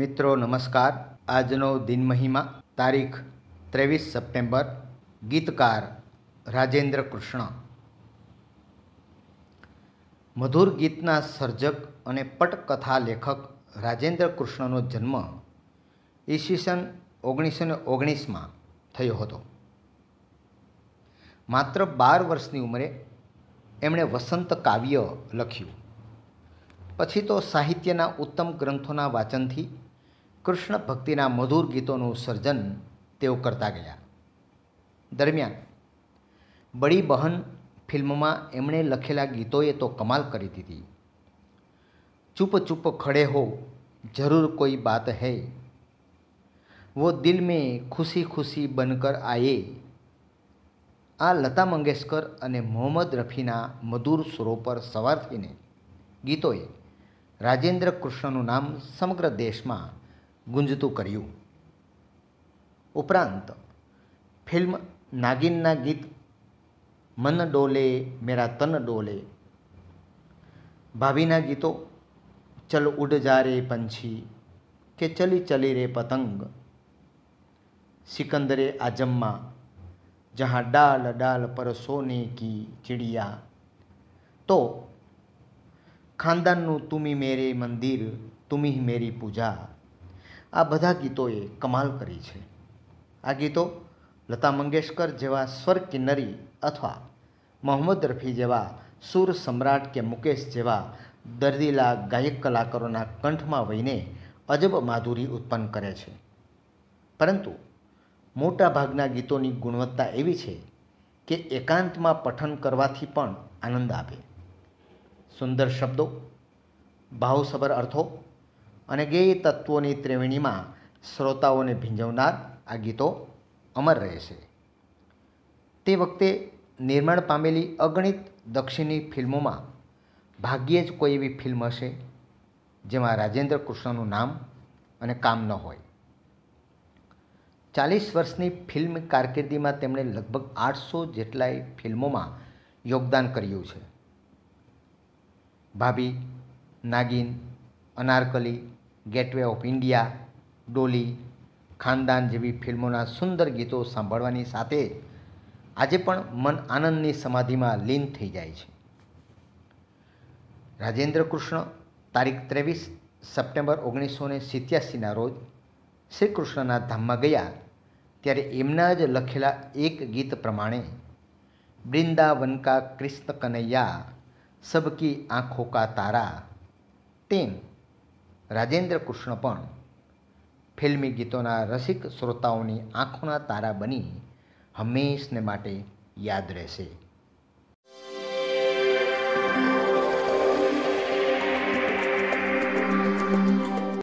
મિત્રો નમસ્કાર આજનો દિન મહિમા તારીખ ત્રેવીસ સપ્ટેમ્બર ગીતકાર રાજેન્દ્ર કૃષ્ણ મધુર ગીતના સર્જક અને પટકથા લેખક રાજેન્દ્ર કૃષ્ણનો જન્મ ઈસવીસન ઓગણીસો ને ઓગણીસમાં થયો હતો માત્ર બાર વર્ષની ઉંમરે એમણે વસંત કાવ્ય લખ્યું પછી તો સાહિત્યના ઉત્તમ ગ્રંથોના વાચનથી કૃષ્ણ ભક્તિના મધુર ગીતોનું સર્જન તેઓ કરતા ગયા દરમિયાન બડી બહન ફિલ્મમાં એમણે લખેલા ગીતોએ તો કમાલ કરી દીધી ચૂપ ચૂપ ખડે હો જરૂર કોઈ બાત હૈ વો દિલ મેં ખુશી ખુશી બનકર આયે આ લતા મંગેશકર અને મોહમ્મદ રફીના મધુર સ્વરો પર સવાર થઈને ગીતોએ રાજેન્દ્ર કૃષ્ણનું નામ સમગ્ર દેશમાં ગુંજતું કર્યું ઉપરાંત ફિલ્મ નાગિનના ગીત મન ડોલે મેરા તન ડોલે ભાભીના ગીતો ચલ ઉડ જા રે પંછી કે ચલી ચલી રે પતંગ સિકંદરે આઝમમાં જહાં ડાલ ડાલ પર સોને કી ચિડિયા તો ખાનદાનનું તુમી મેરે મંદિર તુમી મેરી પૂજા આ બધા ગીતોએ કમાલ કરી છે આ ગીતો લતા મંગેશકર જેવા સ્વર કિન્નરી અથવા મોહમ્મદ રફી જેવા સુર સમ્રાટ કે મુકેશ જેવા દર્દીલા ગાયક કલાકારોના કંઠમાં વહીને અજબ માધુરી ઉત્પન્ન કરે છે પરંતુ મોટા ભાગના ગીતોની ગુણવત્તા એવી છે કે એકાંતમાં પઠન કરવાથી પણ આનંદ આપે સુંદર શબ્દો ભાવસભર અર્થો અને ગેય તત્વોની ત્રિવેણીમાં શ્રોતાઓને ભીંજવનાર આ ગીતો અમર રહે છે તે વખતે નિર્માણ પામેલી અગણિત દક્ષિણી ફિલ્મોમાં ભાગ્યે જ કોઈ એવી ફિલ્મ હશે જેમાં રાજેન્દ્ર કૃષ્ણનું નામ અને કામ ન હોય ચાલીસ વર્ષની ફિલ્મ કારકિર્દીમાં તેમણે લગભગ આઠસો જેટલાય ફિલ્મોમાં યોગદાન કર્યું છે Bhabhi Nagin Anarkali Gateway of India Doli Khandaan જેવી ફિલ્મોના સુંદર ગીતો સાંભળવાની સાથે આજે પણ મન આનંદની સમાધિમાં લીન થઈ જાય છે રાજેન્દ્ર કૃષ્ણ તારીખ ત્રેવીસ સપ્ટેમ્બર ઓગણીસો ને સિત્યાસીના રોજ શ્રી કૃષ્ણના ધામમાં ગયા ત્યારે એમના જ લખેલા એક ગીત પ્રમાણે બૃંદાવન કા કૃષ્ણ કનૈયા સબકી આંખો કા તારા તેમ રાજેન્દ્ર કૃષ્ણ પણ ફિલ્મી ગીતોના રસિક શ્રોતાઓની આંખોના તારા બની હંમેશને માટે યાદ રહેશે